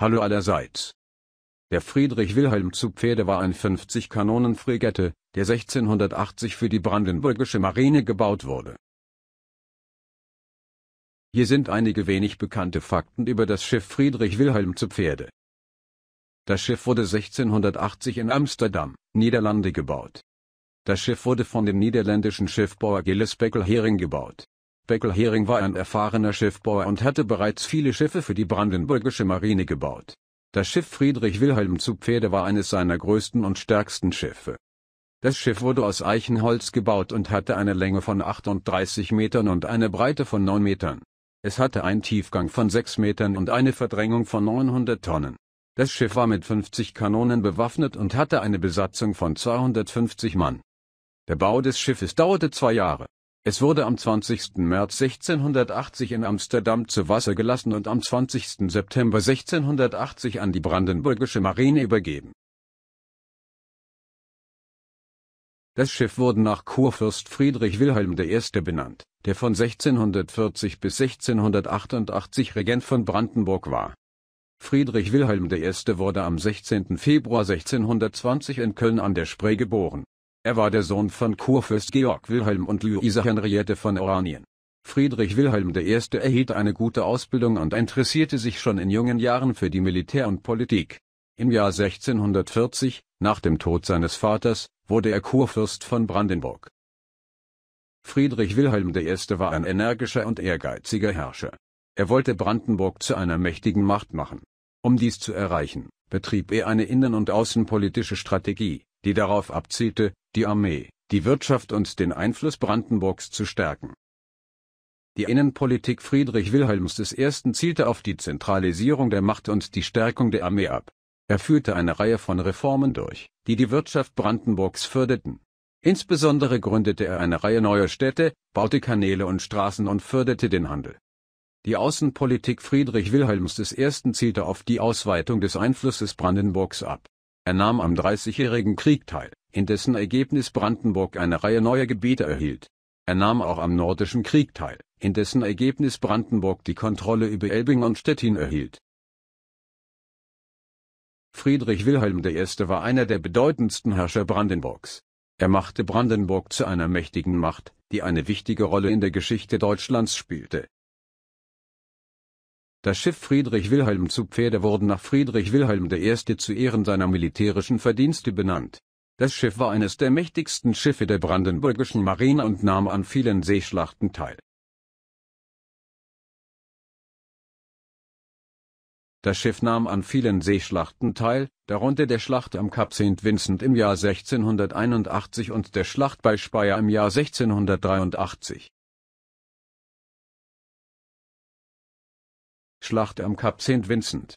Hallo allerseits. Der Friedrich Wilhelm zu Pferde war ein 50-Kanonen-Fregatte, der 1680 für die brandenburgische Marine gebaut wurde. Hier sind einige wenig bekannte Fakten über das Schiff Friedrich Wilhelm zu Pferde. Das Schiff wurde 1680 in Amsterdam, Niederlande gebaut. Das Schiff wurde von dem niederländischen Schiffbauer Gilles Beckel Hering gebaut Beckelhering war ein erfahrener Schiffbauer und hatte bereits viele Schiffe für die brandenburgische Marine gebaut. Das Schiff Friedrich Wilhelm zu Pferde war eines seiner größten und stärksten Schiffe. Das Schiff wurde aus Eichenholz gebaut und hatte eine Länge von 38 Metern und eine Breite von 9 Metern. Es hatte einen Tiefgang von 6 Metern und eine Verdrängung von 900 Tonnen. Das Schiff war mit 50 Kanonen bewaffnet und hatte eine Besatzung von 250 Mann. Der Bau des Schiffes dauerte zwei Jahre. Es wurde am 20. März 1680 in Amsterdam zu Wasser gelassen und am 20. September 1680 an die brandenburgische Marine übergeben. Das Schiff wurde nach Kurfürst Friedrich Wilhelm I. benannt, der von 1640 bis 1688 Regent von Brandenburg war. Friedrich Wilhelm I. wurde am 16. Februar 1620 in Köln an der Spree geboren er war der Sohn von Kurfürst Georg Wilhelm und Luise Henriette von Oranien. Friedrich Wilhelm I. erhielt eine gute Ausbildung und interessierte sich schon in jungen Jahren für die Militär- und Politik. Im Jahr 1640, nach dem Tod seines Vaters, wurde er Kurfürst von Brandenburg. Friedrich Wilhelm I. war ein energischer und ehrgeiziger Herrscher. Er wollte Brandenburg zu einer mächtigen Macht machen. Um dies zu erreichen, betrieb er eine innen- und außenpolitische Strategie, die darauf abzielte, die Armee, die Wirtschaft und den Einfluss Brandenburgs zu stärken. Die Innenpolitik Friedrich Wilhelms I. zielte auf die Zentralisierung der Macht und die Stärkung der Armee ab. Er führte eine Reihe von Reformen durch, die die Wirtschaft Brandenburgs förderten. Insbesondere gründete er eine Reihe neuer Städte, baute Kanäle und Straßen und förderte den Handel. Die Außenpolitik Friedrich Wilhelms I. zielte auf die Ausweitung des Einflusses Brandenburgs ab. Er nahm am Dreißigjährigen Krieg teil, in dessen Ergebnis Brandenburg eine Reihe neuer Gebiete erhielt. Er nahm auch am Nordischen Krieg teil, in dessen Ergebnis Brandenburg die Kontrolle über Elbing und Stettin erhielt. Friedrich Wilhelm I. war einer der bedeutendsten Herrscher Brandenburgs. Er machte Brandenburg zu einer mächtigen Macht, die eine wichtige Rolle in der Geschichte Deutschlands spielte. Das Schiff Friedrich Wilhelm zu Pferde wurde nach Friedrich Wilhelm I. zu Ehren seiner militärischen Verdienste benannt. Das Schiff war eines der mächtigsten Schiffe der brandenburgischen Marine und nahm an vielen Seeschlachten teil. Das Schiff nahm an vielen Seeschlachten teil, darunter der Schlacht am Kap St. Vincent im Jahr 1681 und der Schlacht bei Speyer im Jahr 1683. Schlacht am Kap St. Vincent.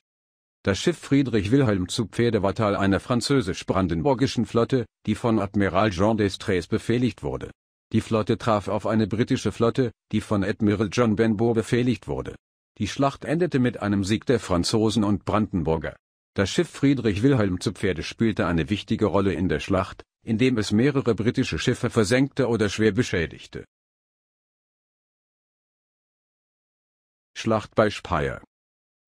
Das Schiff Friedrich Wilhelm zu Pferde war Teil einer französisch-brandenburgischen Flotte, die von Admiral Jean d'Estrées befehligt wurde. Die Flotte traf auf eine britische Flotte, die von Admiral John Benbow befehligt wurde. Die Schlacht endete mit einem Sieg der Franzosen und Brandenburger. Das Schiff Friedrich Wilhelm zu Pferde spielte eine wichtige Rolle in der Schlacht, indem es mehrere britische Schiffe versenkte oder schwer beschädigte Schlacht bei Speyer.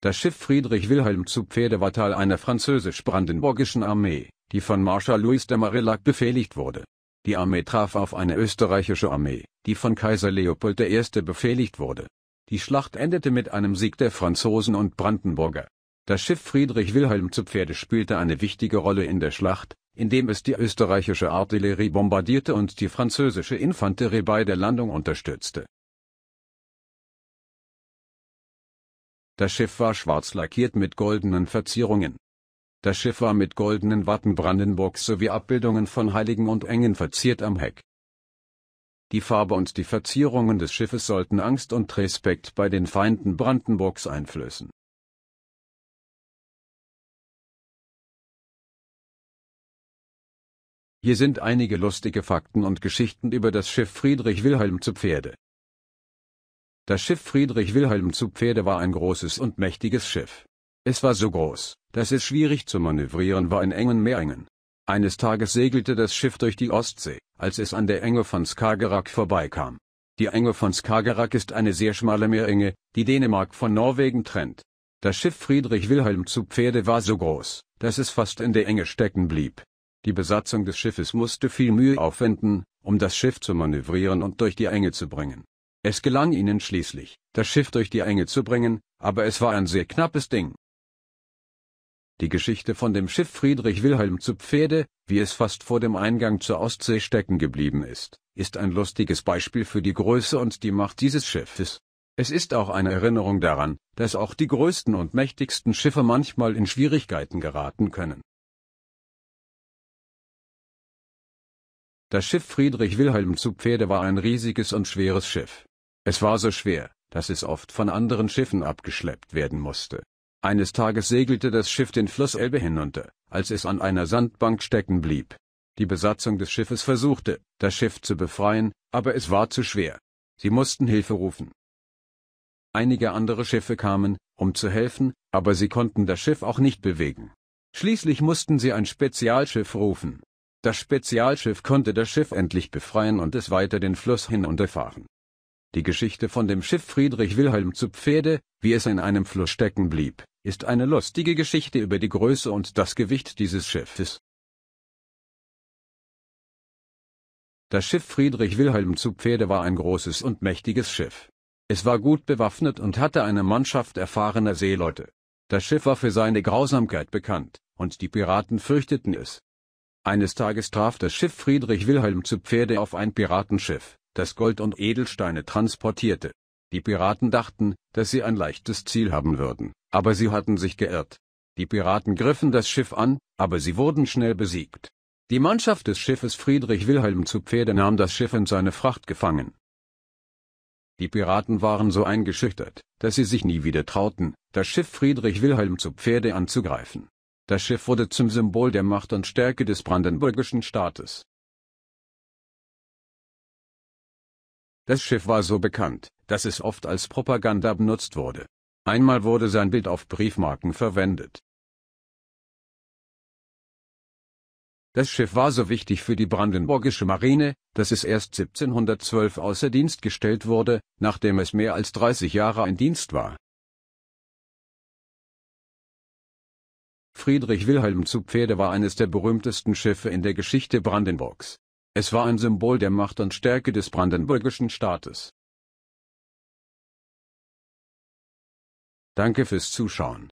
Das Schiff Friedrich Wilhelm zu Pferde war Teil einer französisch-brandenburgischen Armee, die von Marschall Louis de Marillac befehligt wurde. Die Armee traf auf eine österreichische Armee, die von Kaiser Leopold I. befehligt wurde. Die Schlacht endete mit einem Sieg der Franzosen und Brandenburger. Das Schiff Friedrich Wilhelm zu Pferde spielte eine wichtige Rolle in der Schlacht, indem es die österreichische Artillerie bombardierte und die französische Infanterie bei der Landung unterstützte Das Schiff war schwarz lackiert mit goldenen Verzierungen. Das Schiff war mit goldenen Wappen Brandenburgs sowie Abbildungen von Heiligen und Engen verziert am Heck. Die Farbe und die Verzierungen des Schiffes sollten Angst und Respekt bei den Feinden Brandenburgs einflößen. Hier sind einige lustige Fakten und Geschichten über das Schiff Friedrich Wilhelm zu Pferde. Das Schiff Friedrich Wilhelm zu Pferde war ein großes und mächtiges Schiff. Es war so groß, dass es schwierig zu manövrieren war in engen Meerengen. Eines Tages segelte das Schiff durch die Ostsee, als es an der Enge von Skagerrak vorbeikam. Die Enge von Skagerrak ist eine sehr schmale Meerenge, die Dänemark von Norwegen trennt. Das Schiff Friedrich Wilhelm zu Pferde war so groß, dass es fast in der Enge stecken blieb. Die Besatzung des Schiffes musste viel Mühe aufwenden, um das Schiff zu manövrieren und durch die Enge zu bringen. Es gelang ihnen schließlich, das Schiff durch die Enge zu bringen, aber es war ein sehr knappes Ding. Die Geschichte von dem Schiff Friedrich Wilhelm zu Pferde, wie es fast vor dem Eingang zur Ostsee stecken geblieben ist, ist ein lustiges Beispiel für die Größe und die Macht dieses Schiffes. Es ist auch eine Erinnerung daran, dass auch die größten und mächtigsten Schiffe manchmal in Schwierigkeiten geraten können. Das Schiff Friedrich Wilhelm zu Pferde war ein riesiges und schweres Schiff. Es war so schwer, dass es oft von anderen Schiffen abgeschleppt werden musste. Eines Tages segelte das Schiff den Fluss Elbe hinunter, als es an einer Sandbank stecken blieb. Die Besatzung des Schiffes versuchte, das Schiff zu befreien, aber es war zu schwer. Sie mussten Hilfe rufen. Einige andere Schiffe kamen, um zu helfen, aber sie konnten das Schiff auch nicht bewegen. Schließlich mussten sie ein Spezialschiff rufen. Das Spezialschiff konnte das Schiff endlich befreien und es weiter den Fluss hinunterfahren. Die Geschichte von dem Schiff Friedrich Wilhelm zu Pferde, wie es in einem Fluss stecken blieb, ist eine lustige Geschichte über die Größe und das Gewicht dieses Schiffes. Das Schiff Friedrich Wilhelm zu Pferde war ein großes und mächtiges Schiff. Es war gut bewaffnet und hatte eine Mannschaft erfahrener Seeleute. Das Schiff war für seine Grausamkeit bekannt, und die Piraten fürchteten es. Eines Tages traf das Schiff Friedrich Wilhelm zu Pferde auf ein Piratenschiff das Gold und Edelsteine transportierte. Die Piraten dachten, dass sie ein leichtes Ziel haben würden, aber sie hatten sich geirrt. Die Piraten griffen das Schiff an, aber sie wurden schnell besiegt. Die Mannschaft des Schiffes Friedrich Wilhelm zu Pferde nahm das Schiff und seine Fracht gefangen. Die Piraten waren so eingeschüchtert, dass sie sich nie wieder trauten, das Schiff Friedrich Wilhelm zu Pferde anzugreifen. Das Schiff wurde zum Symbol der Macht und Stärke des brandenburgischen Staates. Das Schiff war so bekannt, dass es oft als Propaganda benutzt wurde. Einmal wurde sein Bild auf Briefmarken verwendet. Das Schiff war so wichtig für die brandenburgische Marine, dass es erst 1712 außer Dienst gestellt wurde, nachdem es mehr als 30 Jahre in Dienst war. Friedrich Wilhelm zu Pferde war eines der berühmtesten Schiffe in der Geschichte Brandenburgs. Es war ein Symbol der Macht und Stärke des brandenburgischen Staates. Danke fürs Zuschauen.